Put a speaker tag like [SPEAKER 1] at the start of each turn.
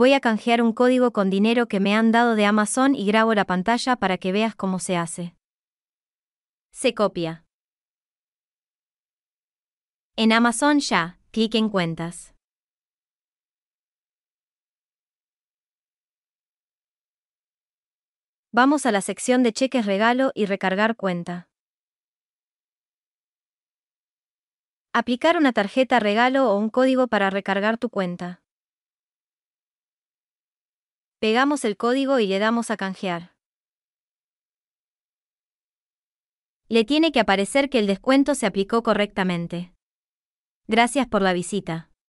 [SPEAKER 1] Voy a canjear un código con dinero que me han dado de Amazon y grabo la pantalla para que veas cómo se hace. Se copia. En Amazon ya, clic en cuentas. Vamos a la sección de cheques regalo y recargar cuenta. Aplicar una tarjeta regalo o un código para recargar tu cuenta. Pegamos el código y le damos a canjear. Le tiene que aparecer que el descuento se aplicó correctamente. Gracias por la visita.